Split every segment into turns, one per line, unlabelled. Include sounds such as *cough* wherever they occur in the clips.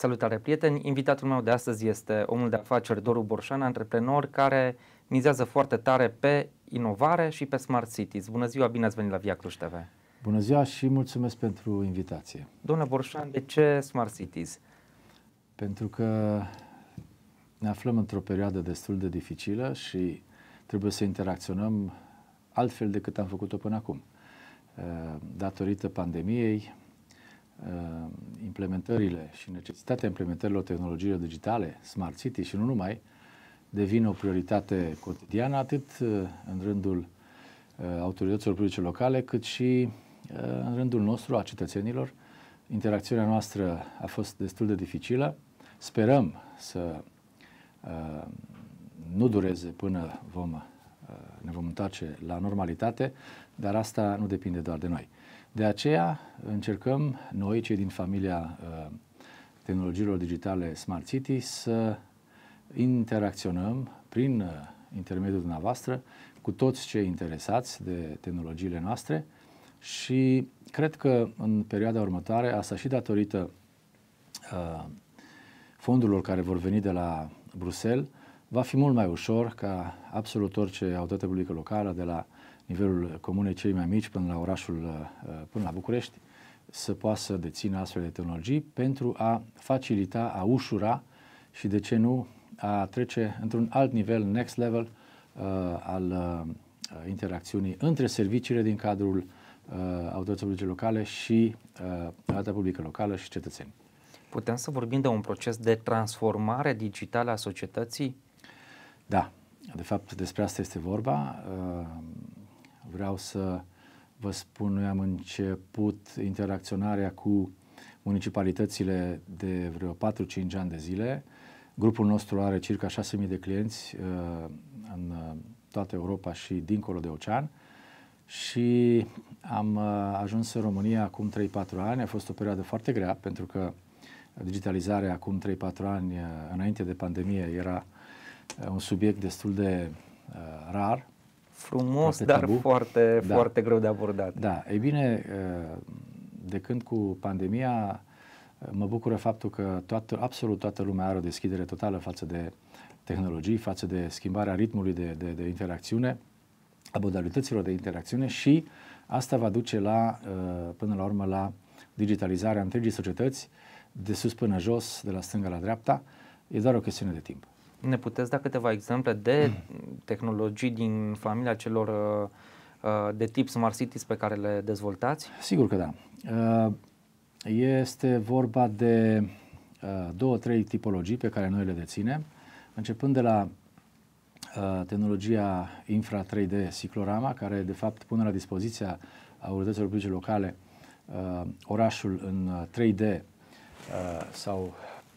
Salutare prieteni! Invitatul meu de astăzi este omul de afaceri Doru Borșan, antreprenor care mizează foarte tare pe inovare și pe Smart Cities. Bună ziua, bine ați venit la Via Cluj TV!
Bună ziua și mulțumesc pentru invitație!
Domnule Borșan, de ce Smart Cities? Pentru
că ne aflăm într-o perioadă destul de dificilă și trebuie să interacționăm altfel decât am făcut-o până acum. Datorită pandemiei, Uh, implementările și necesitatea implementărilor tehnologiilor digitale, smart city și nu numai, devin o prioritate cotidiană, atât uh, în rândul uh, autorităților publice locale, cât și în rândul nostru, a cetățenilor. Interacțiunea noastră a fost destul de dificilă. Sperăm să nu dureze până vom, ne vom întoarce la normalitate, dar asta nu depinde doar de noi. De aceea încercăm noi, cei din familia uh, tehnologiilor digitale Smart City, să interacționăm prin uh, intermediul dumneavoastră cu toți cei interesați de tehnologiile noastre și cred că în perioada următoare, asta și datorită uh, fondurilor care vor veni de la Bruxelles, va fi mult mai ușor ca absolut orice autoritate publică locală, de la nivelul comunei cei mai mici până la orașul, uh, până la București, să poată să dețină astfel de tehnologii pentru a facilita, a ușura și, de ce nu, a trece într-un alt nivel, next level, uh, al uh, interacțiunii între serviciile din cadrul uh, autorității publice locale
și uh, alta publică locală și cetățeni. Putem să vorbim de un proces de transformare digitală a societății?
Da, de fapt despre asta este vorba. Uh, Vreau să vă spun, noi am început interacționarea cu municipalitățile de vreo 4-5 ani de zile. Grupul nostru are circa 6.000 de clienți uh, în uh, toată Europa și dincolo de ocean și am uh, ajuns în România acum 3-4 ani. A fost o perioadă foarte grea pentru că digitalizarea acum 3-4 ani uh, înainte de pandemie era uh, un subiect destul de uh, rar frumos, foarte dar tabu. foarte, da. foarte greu de abordat. Da, e bine, ă, de când cu pandemia, mă bucură faptul că toată, absolut toată lumea are o deschidere totală față de tehnologii, față de schimbarea ritmului de, de, de interacțiune, a modalităților de interacțiune și asta va duce la, ă, până la urmă la digitalizarea întregii societăți, de sus până jos, de la stânga la dreapta, e doar o chestiune de timp.
Ne puteți da câteva exemple de mm. tehnologii din familia celor uh, uh, de tip Smart Cities pe care le dezvoltați?
Sigur că da. Uh, este vorba de două, trei tipologii pe care noi le deținem, începând de la tehnologia Infra 3D Ciclorama, care de fapt pune la dispoziția autorităților publice locale orașul în 3D sau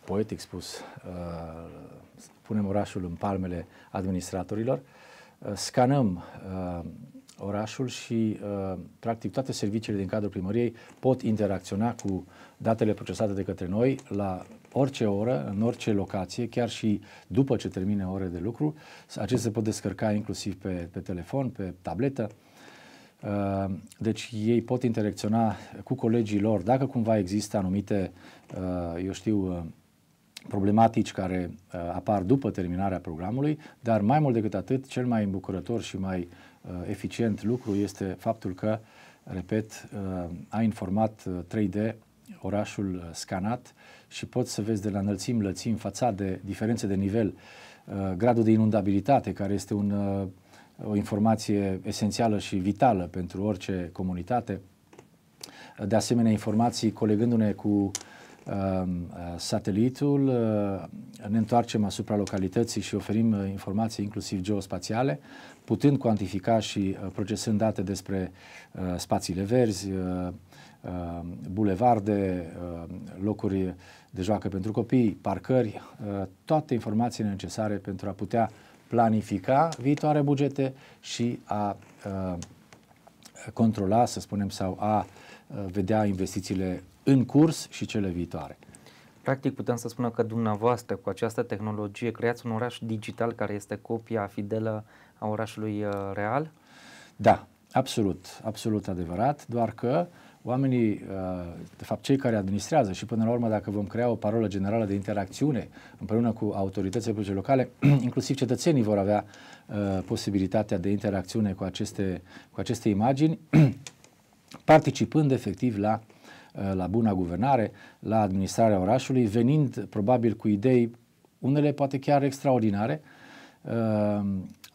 poetic spus punem orașul în palmele administratorilor, uh, scanăm uh, orașul și, uh, practic, toate serviciile din cadrul primăriei pot interacționa cu datele procesate de către noi la orice oră, în orice locație, chiar și după ce termine ore de lucru. Acestea se pot descărca inclusiv pe, pe telefon, pe tabletă. Deci ei pot interacționa cu colegii lor dacă cumva există anumite, eu știu, problematici care uh, apar după terminarea programului, dar mai mult decât atât, cel mai îmbucurător și mai uh, eficient lucru este faptul că, repet, uh, a informat uh, 3D orașul uh, scanat și poți să vezi de la înălțimi, lățimi, fațade, diferențe de nivel, uh, gradul de inundabilitate, care este un, uh, o informație esențială și vitală pentru orice comunitate. De asemenea, informații colegându-ne cu uh, Ehm, eh, satelitul, eh, ne întoarcem asupra localității și oferim eh, informații inclusiv geospațiale, putând cuantifica și procesând date despre spațiile verzi, bulevarde, locuri de joacă pentru copii, parcări, toate informațiile necesare pentru a putea planifica viitoare bugete și a controla, să spunem, sau a vedea investițiile în curs și cele viitoare.
Practic putem să spunem că dumneavoastră cu această tehnologie creați un oraș digital care este copia fidelă a orașului uh, real?
Da, absolut, absolut adevărat, doar că oamenii, uh, de fapt cei care administrează și până la urmă dacă vom crea o parolă generală de interacțiune împreună cu autoritățile publice locale, *clears throat* inclusiv cetățenii vor avea uh, posibilitatea de interacțiune cu aceste, cu aceste imagini, *clears throat* participând efectiv la uh, Eh, la buna guvernare, la administrarea orașului, venind probabil cu idei, unele poate chiar extraordinare, eh,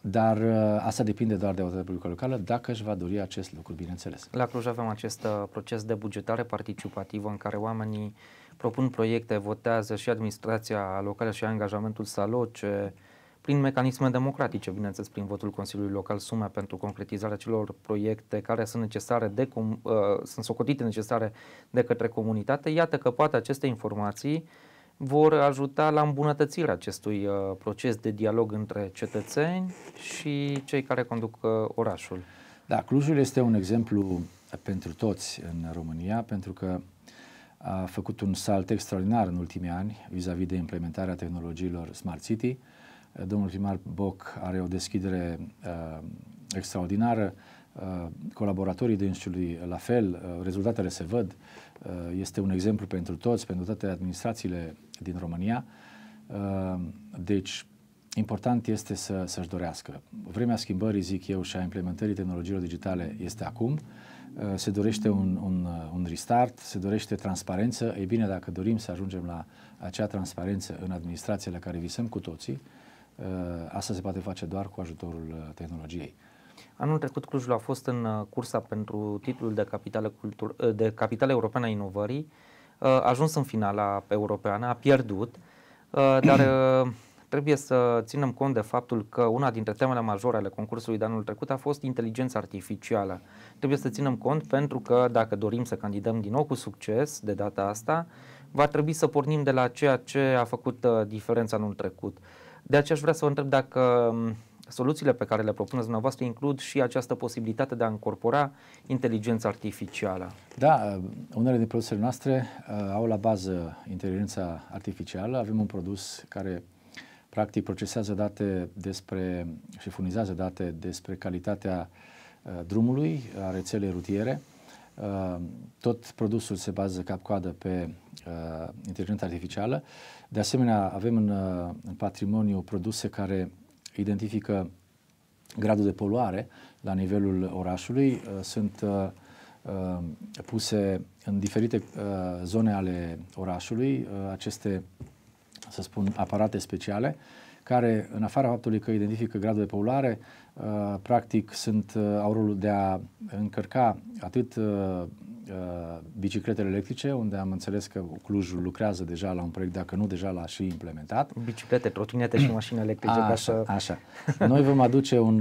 dar eh, asta depinde doar de autoritatea publică locală, dacă își va dori acest lucru, bineînțeles.
La Cluj avem acest proces de bugetare participativă în care oamenii propun proiecte, votează și administrația locală și angajamentul să aloce prin mecanisme democratice, bineînțeles, prin votul Consiliului Local, sume pentru concretizarea celor proiecte care sunt necesare de, cum, uh, sunt socotite necesare de către comunitate. Iată că poate aceste informații vor ajuta la îmbunătățirea acestui uh, proces de dialog între cetățeni și cei care conduc uh, orașul.
Da, Clujul este un exemplu pentru toți în România, pentru că a făcut un salt extraordinar în ultimii ani vis-a-vis de implementarea tehnologiilor Smart City. Uh, Domnul primar Boc are o deschidere uh, extraordinară, uh, colaboratorii dânsului uh, la fel, uh, rezultatele se văd, uh, este un exemplu pentru toți, pentru toate administrațiile din România. Uh, deci, important este să, să-și dorească. Vremea schimbării, zic eu, și a implementării tehnologiilor digitale este acum. Uh, se dorește un, un, uh, un restart, se dorește transparență. E bine, dacă dorim să ajungem la acea transparență în administrațiile la care visăm cu toții, uh, Uh, asta se poate face doar cu ajutorul uh, tehnologiei.
Anul trecut Clujul a fost în uh, cursa pentru titlul de capitală, cultur- de capitală europeană a inovării, a ajuns în finala europeană, a pierdut, dar *clears throat* trebuie să ținem cont de faptul că una dintre temele majore ale concursului de anul trecut a fost inteligența artificială. Trebuie să ținem cont pentru că dacă dorim să candidăm din nou cu succes de data asta, va trebui să pornim de la ceea ce a făcut diferența anul trecut. De aceea aș vrea să vă întreb dacă mm, soluțiile pe care le propuneți dumneavoastră includ și această posibilitate de a incorpora inteligența artificială. Da, uh,
unele din produsele noastre uh, au la bază inteligența artificială. Avem un produs care practic procesează date despre și furnizează date despre calitatea uh, drumului, a rețelei rutiere. Uh, Ehm, tot produsul se bază cap-coadă pe uh, inteligența artificială. De asemenea, avem în, uh, în patrimoniu produse care identifică gradul de poluare la nivelul orașului. Uh, sunt uh, uh, puse în diferite uh, zone ale orașului uh, aceste, să spun, aparate speciale care, în afara faptului că identifică gradul de poluare, Uh, practic sunt, uh, au rolul de a încărca atât uh, bicicletele electrice, unde am înțeles că Clujul lucrează deja la un proiect, dacă nu deja l-a și implementat.
Biciclete, trotinete și *clears throat* mașini electrice. A, așa, să...
așa. Noi vom aduce un,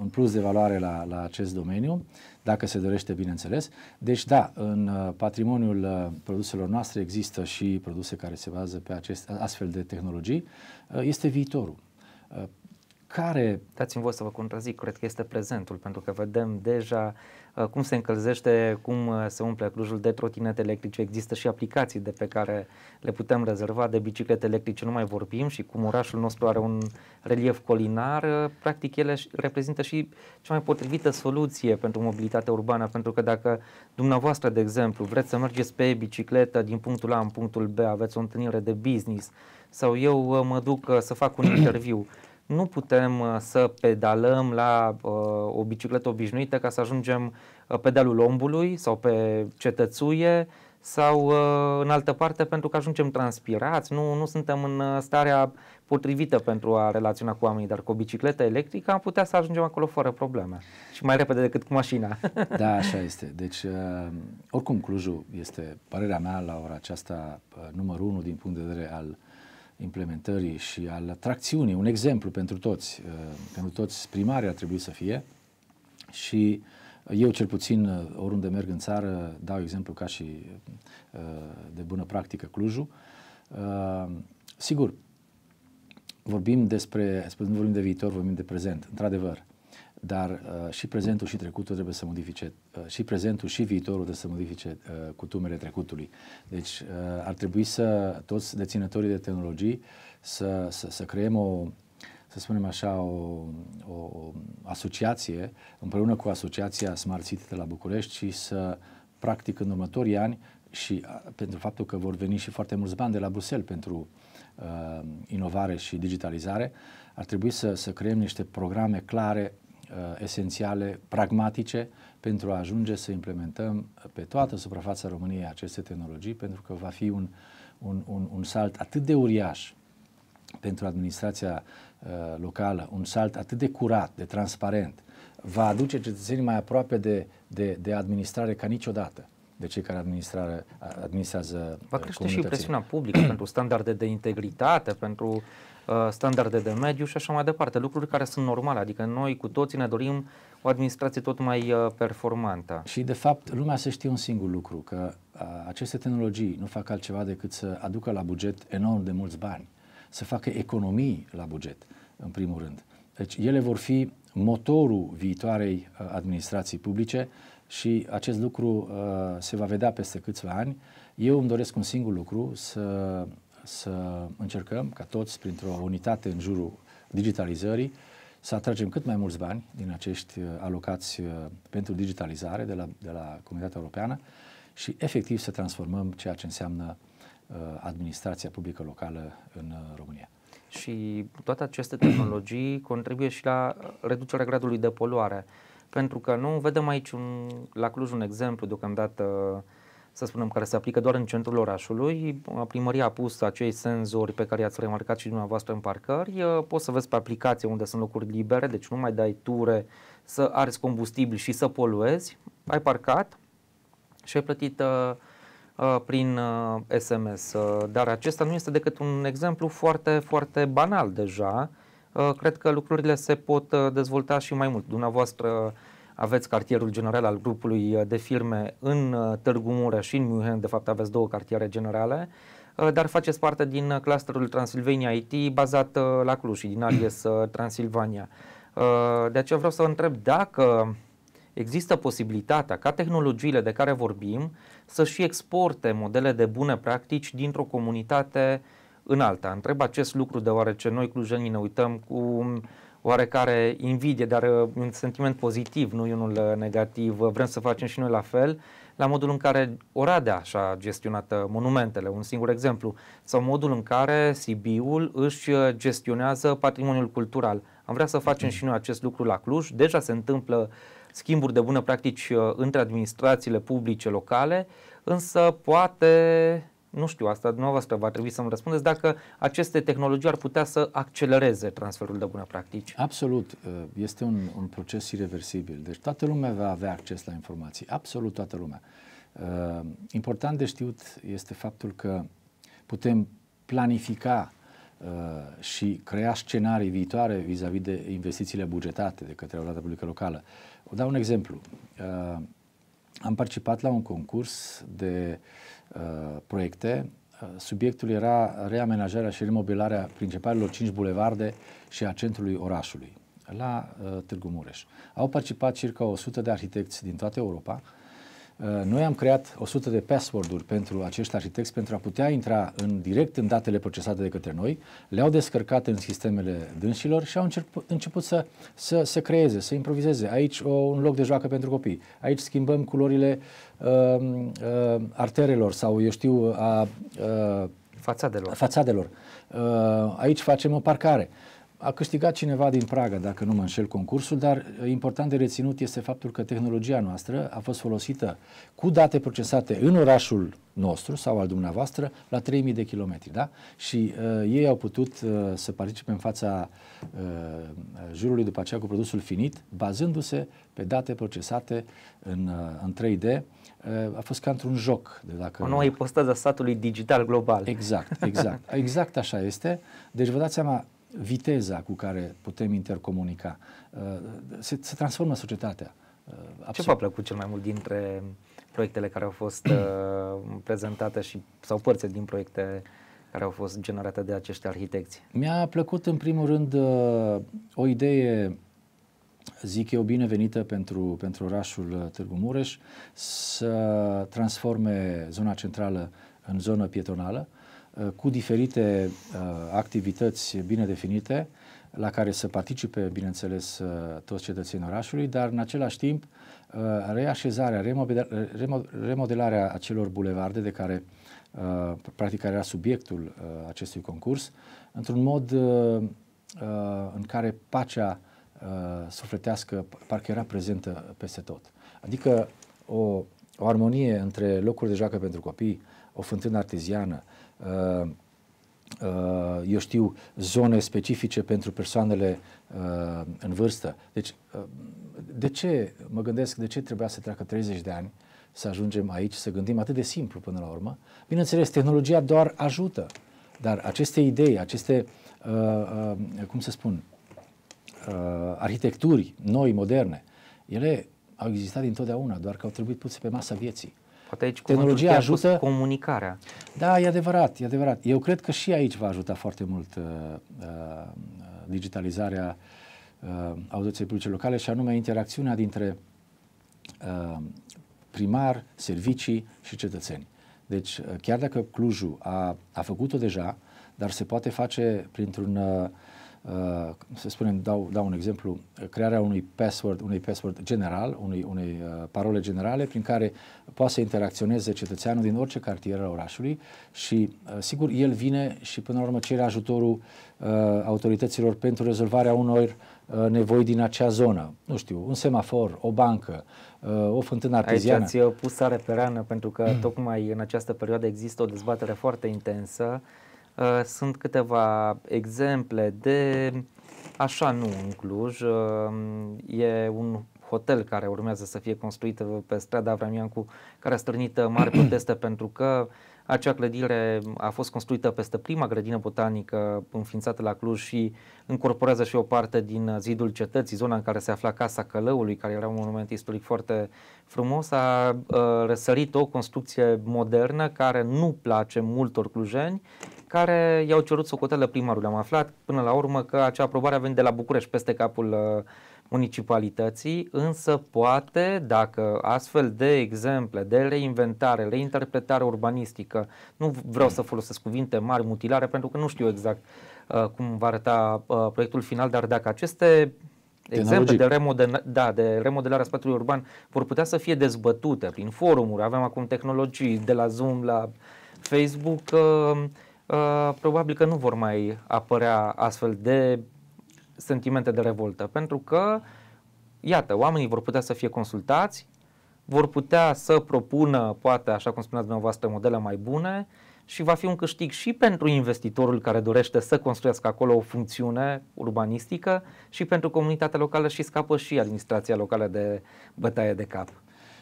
un plus de valoare la, la acest domeniu, dacă se dorește, bineînțeles. Deci, da, în patrimoniul produselor noastre există și produse care se bazează pe acest, astfel de
tehnologii. Este viitorul care... Dați-mi voi să vă contrazic, cred că este prezentul, pentru că vedem deja uh, cum se încălzește, cum uh, se umple Clujul de trotinete electrice, există și aplicații de pe care le putem rezerva, de biciclete electrice nu mai vorbim și cum orașul nostru are un relief colinar, uh, practic ele reprezintă și cea mai potrivită soluție pentru mobilitatea urbană, pentru că dacă dumneavoastră, de exemplu, vreți să mergeți pe bicicletă din punctul A în punctul B, aveți o întâlnire de business, sau eu mă duc să fac un interviu nu putem uh, să pedalăm la uh, o bicicletă obișnuită ca să ajungem uh, pe dealul ombului sau pe cetățuie sau uh, în altă parte pentru că ajungem transpirați, nu, nu suntem în uh, starea potrivită pentru a relaționa cu oamenii, dar cu o bicicletă electrică am putea să ajungem acolo fără probleme și mai repede decât cu mașina. *laughs* da, așa
este. Deci, uh, oricum Clujul este, părerea mea la ora aceasta, numărul unu din punct de vedere al implementării și al atracțiunii un exemplu pentru toți. Uh, pentru toți primarii ar trebui să fie și eu cel puțin uh, oriunde merg în țară, dau exemplu ca și uh, de bună practică Clujul. Sigur, vorbim despre, nu vorbim de viitor, vorbim de prezent, într-adevăr dar uh, și prezentul și trecutul trebuie să modifice, uh, și prezentul și viitorul trebuie să modifice uh, cutumele trecutului. Deci uh, ar trebui să toți deținătorii de tehnologii să, să, să creăm o, să spunem așa, o, o, o asociație împreună cu asociația Smart City de la București și să practic în următorii ani și uh, pentru faptul că vor veni și foarte mulți bani de la Bruxelles pentru uh, inovare și digitalizare, ar trebui să, să creăm niște programe clare Uh, esențiale, pragmatice, pentru a ajunge să implementăm pe toată suprafața României aceste tehnologii, pentru că va fi un, un, un, un salt atât de uriaș pentru administrația uh, locală, un salt atât de curat, de transparent, va aduce cetățenii mai aproape de, de, de administrare ca niciodată de cei care administrează Va uh, crește și presiunea
publică pentru *clears throat* standarde de integritate, pentru Uh, standarde de mediu și așa mai departe, lucruri care sunt normale, adică noi cu toții ne dorim o administrație tot mai uh, performantă.
Și de fapt lumea să știe un singur lucru, că uh, aceste tehnologii nu fac altceva decât să aducă la buget enorm de mulți bani, să facă economii la buget, în primul rând. Deci ele vor fi motorul viitoarei administrații publice și acest lucru se va vedea peste câțiva ani. Eu îmi doresc un singur lucru, să să încercăm ca toți, printr-o unitate în jurul digitalizării, să atragem cât mai mulți bani din acești uh, alocați uh, pentru digitalizare de la, de la Comunitatea Europeană și efectiv să transformăm ceea ce înseamnă uh, administrația publică locală în
România. Și toate aceste *clears throat* tehnologii contribuie și la reducerea gradului de poluare. Pentru că nu vedem aici un, la Cluj un exemplu deocamdată uh, să spunem, care se aplică doar în centrul orașului. Primăria a pus acei senzori pe care i-ați remarcat și dumneavoastră în parcări. Poți să vezi pe aplicație unde sunt locuri libere, deci nu mai dai ture să arzi combustibil și să poluezi. Ai parcat și ai plătit uh, uh, prin SMS. Uh, dar acesta nu este decât un exemplu foarte, foarte banal deja. cred că lucrurile se pot dezvolta și mai mult. Dumneavoastră aveți cartierul general al grupului uh, de firme în uh, Târgu Mureș și în München, de fapt aveți două cartiere generale, uh, dar faceți parte din clusterul Transilvania IT bazat la Cluj și din Aries Transilvania. De aceea vreau să vă întreb dacă există posibilitatea ca tehnologiile de care vorbim să și exporte modele de bune practici dintr-o comunitate în alta. Întreb acest lucru deoarece noi clujenii ne uităm cu oarecare invidie, dar uh, un sentiment pozitiv, nu unul uh, negativ. Uh, vrem să facem și noi la fel, la modul în care Oradea și-a gestionat monumentele, un singur exemplu, sau modul în care Sibiul își gestionează patrimoniul cultural. Am vrea să facem și noi acest lucru la Cluj. Deja se întâmplă schimburi de bună practici între administrațiile publice locale, însă poate nu știu asta, dumneavoastră va trebui să-mi răspundeți dacă aceste tehnologii ar putea să accelereze transferul de bune practici.
Absolut, uh, este un, un proces irreversibil, deci toată lumea va avea acces la informații, absolut toată lumea. Uh, important de știut este faptul că putem planifica uh, și crea scenarii viitoare vis-a-vis de investițiile bugetate de către autoritatea publică locală. O dau un exemplu. Am participat la un concurs de uh, Uh, proiecte, uh, subiectul era reamenajarea și remobilarea principalelor cinci bulevarde și a centrului orașului, la uh, Târgu Mureș. Au participat circa 100 de arhitecți din toată Europa, Uh, noi am creat 100 de password-uri pentru acești arhitecți pentru a putea intra în direct în datele procesate de către noi, le-au descărcat în sistemele dânșilor și au început, început să, să, să creeze, să improvizeze. Aici o, un loc de joacă pentru copii, aici schimbăm culorile uh, uh, arterelor sau, eu știu, a uh, fațadelor. fațadelor. Uh, aici facem o parcare. Uh, a câștigat cineva din Praga, dacă nu mă înșel, concursul, dar eh, important de reținut este faptul că tehnologia noastră a fost folosită cu date procesate în orașul nostru sau al dumneavoastră la 3000 de kilometri, da? Și uh, ei au putut uh, să participe în fața uh, jurului după aceea cu produsul finit, bazându-se pe date procesate în, uh, în 3D. a fost ca într-un joc.
De dacă o nouă ipostază satului digital global. Exact, exact.
*laughs* Exact așa este. Deci vă dați seama, viteza cu care putem intercomunica. Uh, se, se transformă societatea.
Uh, absolut. Ce v-a plăcut cel mai mult dintre proiectele care au fost uh, prezentate și sau părți din proiecte care au fost generate de acești arhitecți?
Mi-a plăcut în primul rând o idee zic eu, binevenită pentru, pentru orașul Târgu Mureș să transforme zona centrală în zonă pietonală Uh, cu diferite uh, activități bine definite, la care să participe, bineînțeles, uh, toți cetățenii orașului, dar în același timp reașezarea, remodelarea acelor bulevarde de care practic era subiectul acestui concurs, într-un mod în care pacea sufletească parcă era prezentă peste tot. Adică o, o armonie între locuri de joacă pentru copii, o fântână arteziană, uh, Uh, uh, eu știu, zone specifice pentru persoanele uh, în vârstă. Deci, de ce, mă gândesc, de ce trebuia să treacă 30 de ani să ajungem aici, să gândim atât de simplu până la urmă? Bineînțeles, tehnologia doar ajută, dar aceste idei, aceste, cum să spun, arhitecturi noi, moderne, ele au existat dintotdeauna, doar că au trebuit puse pe masa vieții. Poate aici tehnologia ajută
comunicarea.
Da, e adevărat, e adevărat. Eu cred că și aici va ajuta foarte mult uh, uh, digitalizarea uh, audiției publice locale și anume interacțiunea dintre uh, primar, servicii și cetățeni. Deci, uh, chiar dacă Clujul a, a făcut-o deja, dar se poate face printr-un uh, uh, să spunem, dau, dau un exemplu, crearea unui password, unui password general, unui, unei uh, parole generale prin care poate să interacționeze cetățeanul din orice cartier al orașului și, uh, sigur, el vine și, până la urmă, cere ajutorul uh, autorităților pentru rezolvarea unor uh, nevoi din acea zonă. Nu știu, un semafor, o bancă, uh, o fântână arteziană. Aici ați
uh, pus sare pe rană pentru că mm. tocmai în această perioadă există o dezbatere foarte intensă uh, Uh, sunt câteva exemple de așa nu în Cluj. Uh, e un hotel care urmează să fie construit pe strada Avramiancu, care a strânit uh, mari proteste *clears throat* pentru că uh, acea clădire a fost construită peste prima grădină botanică înființată la Cluj și încorporează și o parte din zidul cetății, zona în care se afla Casa Călăului, care era un monument istoric foarte frumos. A ă, răsărit o construcție modernă care nu place multor clujeni, care i-au cerut socotelă primarului. Am aflat până la urmă că acea aprobare a venit de la București peste capul uh, municipalității, însă poate, dacă astfel de exemple de reinventare, reinterpretare urbanistică, nu vreau să folosesc cuvinte mari, mutilare, pentru că nu știu exact uh, cum va arăta uh, proiectul final, dar dacă aceste exemple de, remodel- da, de a spațiului urban vor putea să fie dezbătute prin forumuri, avem acum tehnologii de la Zoom la Facebook, uh, uh, probabil că nu vor mai apărea astfel de sentimente de revoltă, pentru că, iată, oamenii vor putea să fie consultați, vor putea să propună, poate, așa cum spuneați dumneavoastră, modele mai bune și va fi un câștig și pentru investitorul care dorește să construiască acolo o funcțiune urbanistică și pentru comunitatea locală și scapă și administrația locală de bătaie de cap.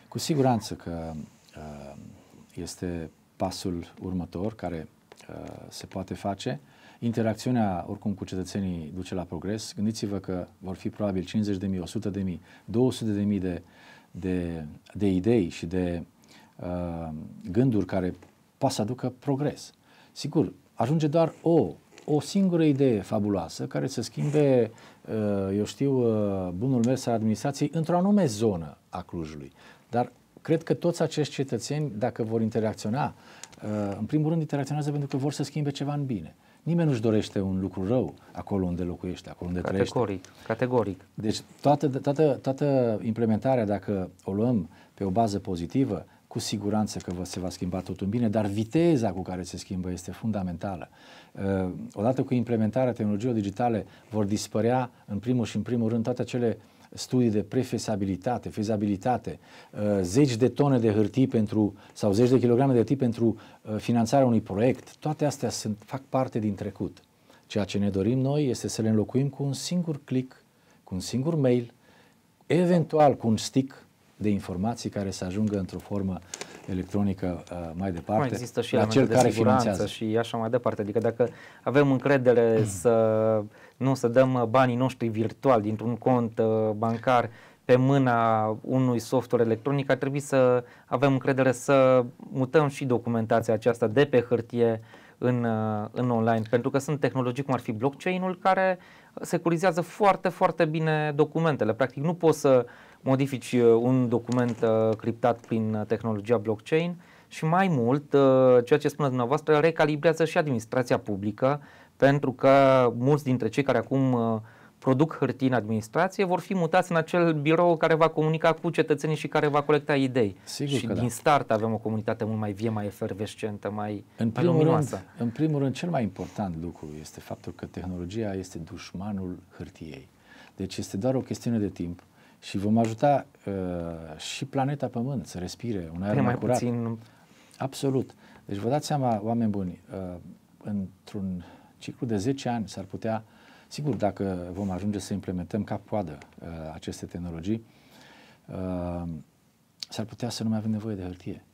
Cu siguranță că uh,
este pasul următor care uh, se poate face interacțiunea oricum cu cetățenii duce la progres. Gândiți-vă că vor fi probabil 50 de mii, 100 de mii, 200 de mii de, de, de idei și de uh, gânduri care poate să aducă progres. Sigur, ajunge doar o, o singură idee fabuloasă care să schimbe, uh, eu știu, uh, bunul mers al administrației într-o anume zonă a Clujului. Dar cred că toți acești cetățeni, dacă vor interacționa, uh, în primul rând interacționează pentru că vor să schimbe ceva în bine. Nimeni nu-și dorește un lucru rău acolo unde locuiește, acolo unde categoric, trăiește. Categoric, categoric. Deci toată, toată, toată implementarea, dacă o luăm pe o bază pozitivă, cu siguranță că se va schimba totul în bine, dar viteza cu care se schimbă este fundamentală. Uh, odată cu implementarea tehnologiilor digitale vor dispărea în primul și în primul rând toate acele uh, studii de prefezabilitate, fezabilitate, uh, zeci de tone de hârtii pentru, sau zeci de kilograme de hârtii pentru uh, finanțarea unui proiect, toate astea sunt, fac parte din trecut. Ceea ce ne dorim noi este să le înlocuim cu un singur click, cu un singur mail, eventual cu un stick de informații care să ajungă într-o formă electronică uh, mai departe. Mai există și la cel de care finanțează.
și așa mai departe. Adică dacă avem încredere mm. să nu să dăm banii noștri virtual dintr-un cont uh, bancar pe mâna unui software electronic, ar trebui să avem încredere să mutăm și documentația aceasta de pe hârtie în, uh, în online, pentru că sunt tehnologii cum ar fi blockchain-ul care securizează foarte, foarte bine documentele. Practic nu poți să modifici uh, un document uh, criptat prin uh, tehnologia blockchain și mai mult, ceea ce spuneți dumneavoastră, recalibrează și administrația publică, pentru că mulți dintre cei care acum produc hârtii în administrație vor fi mutați în acel birou care va comunica cu cetățenii și care va colecta idei. Sigur și din da. start avem o comunitate mult mai vie, mai efervescentă, mai, în primul luminoasă. Rând, în primul rând, cel mai important lucru este faptul
că tehnologia este dușmanul hârtiei. Deci este doar o chestiune de timp și vom ajuta uh, și planeta Pământ să respire un păi aer mai, mai curat. Puțin... Absolut. Deci vă dați seama, oameni buni, uh, într-un ciclu de 10 ani s-ar putea, sigur, dacă vom ajunge să implementăm cap coadă uh, aceste tehnologii, uh, s-ar putea să nu mai avem nevoie de hârtie.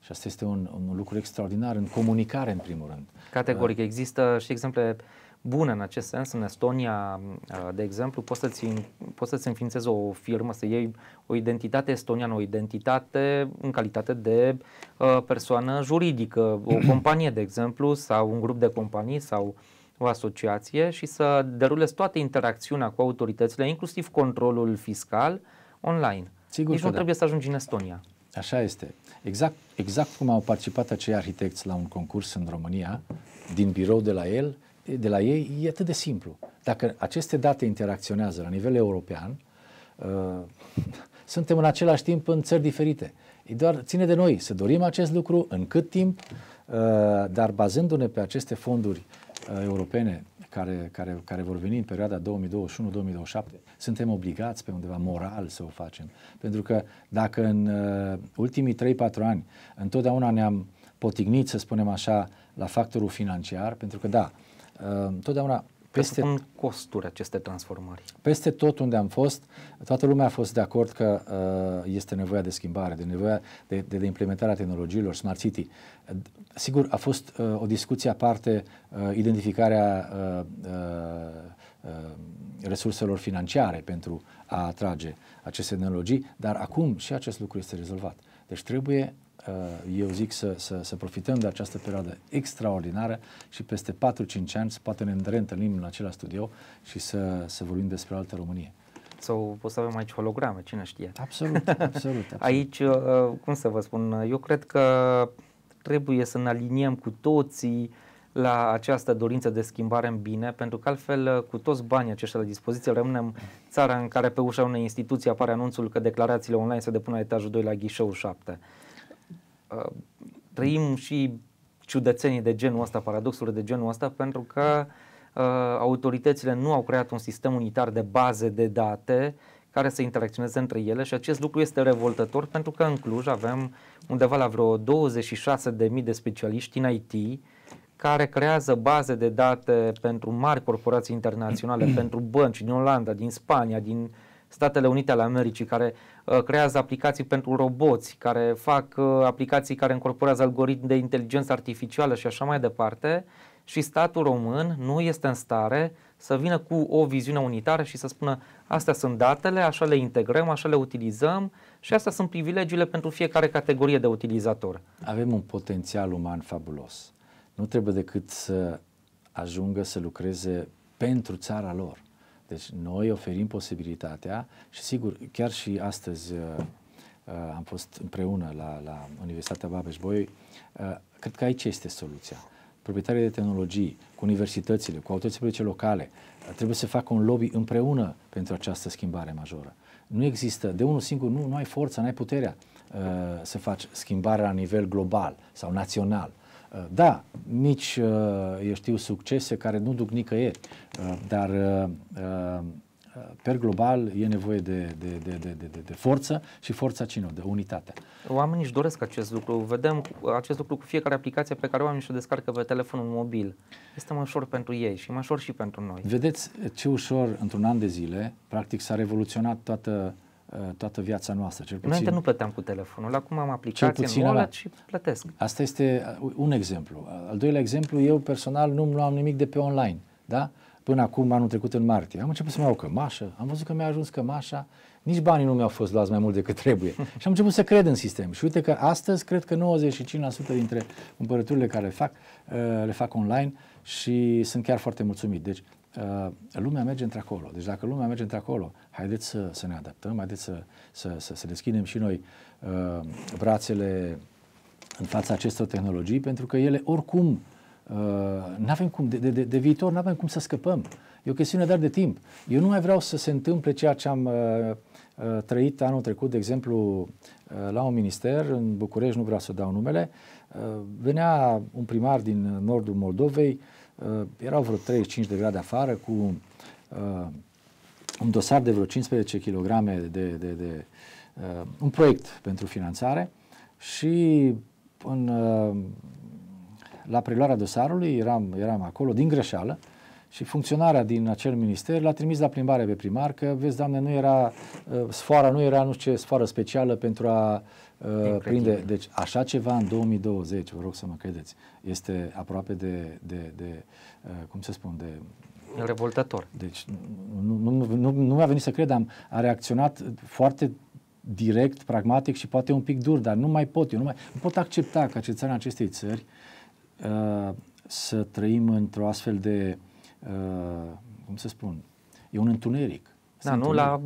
Și asta este un, un lucru extraordinar în comunicare, în primul rând.
Categoric. Uh, există și exemple bună în acest sens. În Estonia, uh, de exemplu, poți, să-ți, poți să-ți înființezi o firmă, să iei o identitate estoniană, o identitate în calitate de uh, persoană juridică, o *clears throat* companie, de exemplu, sau un grup de companii sau o asociație și să derulezi toată interacțiunea cu autoritățile, inclusiv controlul fiscal, online. Sigur Nici deci nu da. trebuie să ajungi în Estonia.
Așa este. Exact, exact cum au participat acei arhitecți la un concurs în România, din birou de la el, de la ei e atât de simplu. Dacă aceste date interacționează la nivel european, uh, *laughs* suntem în același timp în țări diferite. E doar ține de noi să dorim acest lucru, în cât timp, uh, dar bazându-ne pe aceste fonduri uh, europene care, care, care vor veni în perioada 2021-2027, suntem obligați pe undeva moral să o facem. Pentru că dacă în uh, ultimii 3-4 ani întotdeauna ne-am potignit, să spunem așa, la factorul financiar, pentru că da, uh, Ehm, totdeauna
peste cum costuri aceste transformări?
Peste tot unde am fost, toată lumea a fost de acord că uh, este nevoia de schimbare, de nevoia de, de, de implementarea tehnologiilor, smart city. Sigur, a fost uh, o discuție aparte, uh, identificarea uh, uh, resurselor financiare pentru a atrage aceste tehnologii, dar acum și acest lucru este rezolvat. Deci trebuie Eh, eu zic să, să, să profităm de această perioadă extraordinară și peste 4-5 ani să poate ne reîntâlnim în același studio și să, să vorbim despre altă Românie.
Sau poți să avem aici holograme, cine știe. Absolut, *laughs* absolut. absolut. aici, eh, cum să vă spun, eu cred că trebuie să ne aliniem cu toții la această dorință de schimbare în bine, pentru că altfel eh, cu toți banii aceștia la dispoziție rămânem țara în care pe ușa unei instituții apare anunțul că declarațiile online se depun la etajul 2 la ghișeul 7. Uh, trăim și ciudățenii de genul ăsta, paradoxurile de genul ăsta, pentru că uh, autoritățile nu au creat un sistem unitar de baze de date care să interacționeze între ele și acest lucru este revoltător pentru că în Cluj avem undeva la vreo 26.000 de specialiști în IT care creează baze de date pentru mari corporații internaționale, *clears throat* pentru bănci din Olanda, din Spania, din uh, Statele Unite ale Americii, care uh, creează aplicații pentru roboți, care fac uh, aplicații care încorporează algoritmi de inteligență artificială și așa mai departe, și statul român nu este în stare să vină cu o viziune unitară și să spună astea sunt datele, așa le integrăm, așa le utilizăm și astea sunt privilegiile pentru fiecare categorie de utilizator. Avem un
potențial uman fabulos. Nu trebuie decât să ajungă să lucreze pentru țara lor. Deci noi oferim posibilitatea și sigur, chiar și astăzi uh, uh, am fost împreună la, la Universitatea Babeș-Bolyai, uh, cred că aici este soluția. Proprietarii de tehnologii, cu universitățile, cu autoritățile publice locale, trebuie să facă un lobby împreună pentru această schimbare majoră. Nu există, de unul singur, nu, nu ai forța, nu ai puterea uh, să faci schimbarea la nivel global sau național. Uh, Uh, da, mici, uh, eu știu, succese care nu duc nicăieri, uh, dar per global e nevoie de, de, de, de, de, de forță și forța cine? De unitate.
Oamenii își doresc acest lucru. Vedem acest lucru cu fiecare aplicație pe care oamenii și-o descarcă pe telefonul mobil. Este mai ușor pentru ei și mai ușor și pentru noi.
Vedeți ce ușor într-un an de zile, practic s-a revoluționat toată uh, Uh, toată viața noastră. Cel puțin. Înainte nu
plăteam cu telefonul, acum am aplicație cel puțin în wallet și plătesc.
Asta este uh, un exemplu. Al doilea exemplu, eu personal nu luam nimic de pe online, da? Până acum, anul trecut în martie. Am început să-mi iau cămașă, am văzut că mi-a ajuns cămașa, nici banii nu mi-au fost luați mai mult decât trebuie. *laughs* și am început să cred în sistem. Și uite că astăzi cred că 95% dintre cumpărăturile care le fac, uh, le fac online și sunt chiar foarte mulțumit. Deci Uh, lumea merge într-acolo. Deci dacă lumea merge într-acolo, haideți să, să ne adaptăm, haideți să, să, să, să deschidem și noi uh, brațele în fața acestor tehnologii, pentru că ele oricum, uh, nu avem cum, de, de, de viitor nu avem cum să scăpăm. E o chestiune doar de timp. Eu nu mai vreau să se întâmple ceea ce am uh, uh, trăit anul trecut, de exemplu, uh, la un minister în București, nu vreau să dau numele, uh, venea un primar din nordul Moldovei, Uh, erau vreo 35 de grade afară cu uh, un dosar de vreo 15 kg de, de, de uh, un proiect pentru finanțare și în, la preluarea dosarului eram, eram acolo din greșeală și funcționarea din acel minister l-a trimis la plimbare pe primar că, vezi, doamne, nu era, uh, sfoara nu era nu știu ce sfoară specială pentru a uh, prinde. Deci așa ceva în 2020, vă rog să mă credeți, este aproape de, de, de uh, cum se spun, de
Revoltător. Deci
nu, nu, nu, nu mi-a venit să cred, am, a reacționat foarte direct, pragmatic și poate un pic dur, dar nu mai pot, eu nu mai nu pot accepta ca cetățean acestei țări uh, să trăim într-o astfel de Uh, cum să spun, e un întuneric. Da, nu, la,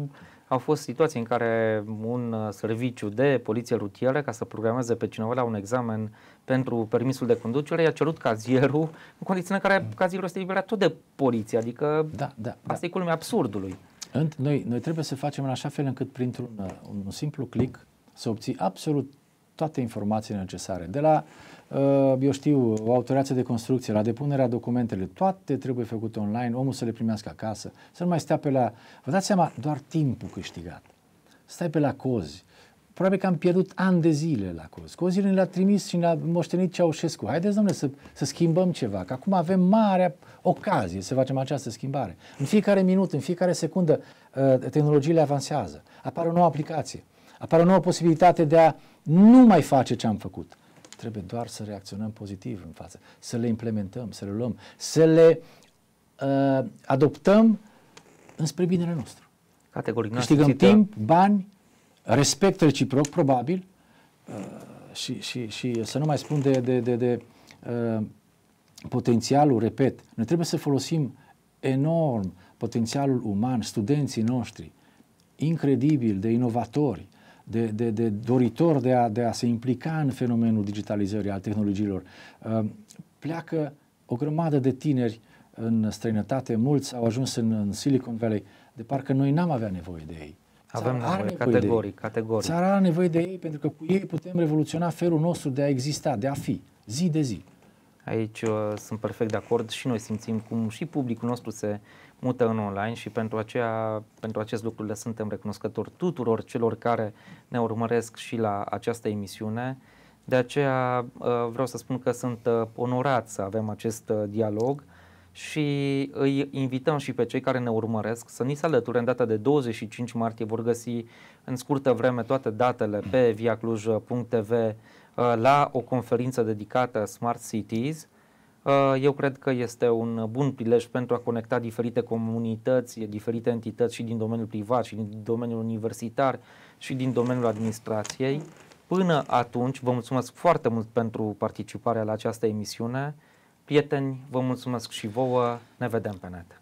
au fost situații în care un uh, serviciu de poliție rutieră, ca să programeze pe cineva la un examen pentru permisul de conducere, i-a cerut cazierul, în condițiile în care mm. cazierul este liberat tot de poliție, adică da, da, da. asta da. e culmea absurdului.
Noi, noi trebuie să facem în așa fel încât printr-un uh, un simplu click să obții absolut toate informațiile necesare, de la Uh, eu știu, o autoreață de construcție, la depunerea documentelor, toate trebuie făcute online, omul să le primească acasă, să nu mai stea pe la... Vă dați seama, doar timpul câștigat. Stai pe la cozi. Probabil că am pierdut ani de zile la cozi. Cozile ne le-a trimis și ne-a moștenit Ceaușescu. Haideți, domnule, să, să schimbăm ceva, că acum avem marea ocazie să facem această schimbare. În fiecare minut, în fiecare secundă, uh, tehnologiile avansează. Apare o nouă aplicație, apare o nouă posibilitate de a nu mai face ce am făcut Trebuie doar să reacționăm pozitiv în față, să le implementăm, să le luăm, să le uh, adoptăm înspre binele nostru.
Categoric, Câștigăm timp,
bani, respect reciproc, probabil, uh, și, și, și să nu mai spun de, de, de, de uh, potențialul, repet, noi trebuie să folosim enorm potențialul uman, studenții noștri, incredibil de inovatori, uh, de, de, de doritor de a, de a se implica în fenomenul digitalizării, al tehnologiilor. Ehm, pleacă o grămadă de tineri în străinătate, mulți au ajuns în, în Silicon Valley, de parcă noi n-am avea nevoie de ei. Avem Țara nevoie, nevoie categoric, categoric. Țara are nevoie de ei pentru că cu ei putem revoluționa felul nostru de a exista, de a fi,
zi de zi. Aici uh, sunt perfect de acord și noi simțim cum și publicul nostru se uh, mută în online și pentru, aceea, pentru acest lucru le suntem recunoscători tuturor celor care ne urmăresc și la această emisiune. De aceea uh, vreau să spun că sunt uh, onorat să avem acest uh, dialog și îi invităm și pe cei care ne urmăresc să ni se alăture în data de 25 martie. Vor găsi în scurtă vreme toate datele pe viacluj.tv la o conferință dedicată Smart Cities Uh, eu cred că este un bun prilej pentru a conecta diferite comunități, diferite entități și din domeniul privat, și din domeniul universitar, și din domeniul administrației. Până atunci, vă mulțumesc foarte mult pentru participarea la această emisiune. Prieteni, vă mulțumesc și vouă. Ne vedem pe net.